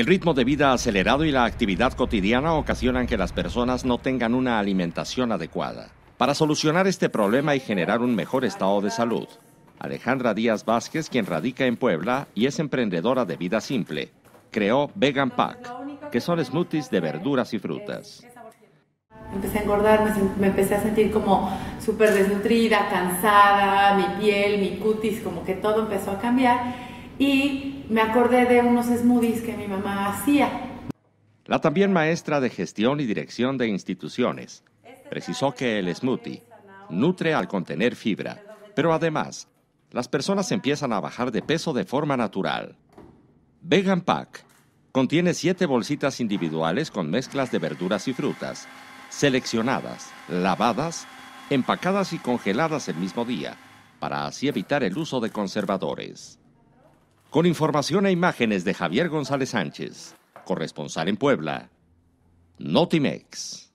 El ritmo de vida acelerado y la actividad cotidiana ocasionan que las personas no tengan una alimentación adecuada. Para solucionar este problema y generar un mejor estado de salud, Alejandra Díaz Vázquez, quien radica en Puebla y es emprendedora de vida simple, creó Vegan Pack, que son smoothies de verduras y frutas. Empecé a engordar, me, empecé a sentir como súper desnutrida, cansada, mi piel, mi cutis, como que todo empezó a cambiar y me acordé de unos smoothies que mi mamá hacía. La también maestra de gestión y dirección de instituciones precisó que el smoothie nutre al contener fibra, pero además las personas empiezan a bajar de peso de forma natural. Vegan Pack contiene siete bolsitas individuales con mezclas de verduras y frutas, seleccionadas, lavadas, empacadas y congeladas el mismo día, para así evitar el uso de conservadores. Con información e imágenes de Javier González Sánchez, corresponsal en Puebla, Notimex.